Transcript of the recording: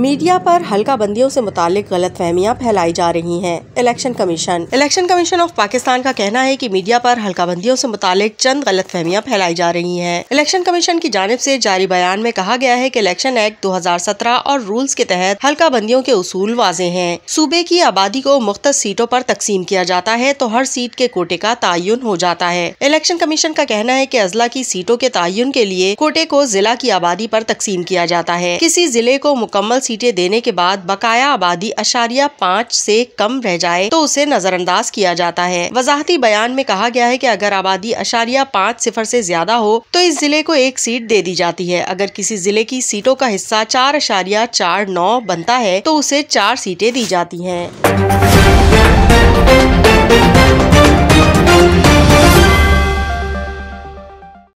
media पर हल्का बंदियों से मुतालिक गलत फहमियाँ फैलाई जा रही हैं election commission election commission of Pakistan का कहना है कि मीडिया पर हल्का बंदियों से मुतालिक चंद गलत फहमियाँ फैलाई जा रही हैं इलेक्शन कमीशन की जानब से जारी बयान में कहा गया है कि इलेक्शन एक्ट 2017 और रूल्स के तहत हल्का बंदियों के असूल वाजे हैं सूबे की आबादी को मुख्त सीटों आरोप तकसीम किया जाता है तो हर सीट के कोटे का तयन हो जाता है इलेक्शन कमीशन का कहना है की अजला की सीटों के तयन के लिए कोटे को जिला की आबादी आरोप तकसीम किया जाता है किसी जिले को मुकम्मल सीटें देने के बाद बकाया आबादी अशारिया पाँच से कम रह जाए तो उसे नजरअंदाज किया जाता है वजाहती बयान में कहा गया है की अगर आबादी अशारिया पाँच सिफर ऐसी ज्यादा हो तो इस जिले को एक सीट दे दी जाती है अगर किसी जिले की सीटों का हिस्सा चार अशारिया चार नौ बनता है तो उसे चार सीटें दी जाती हैं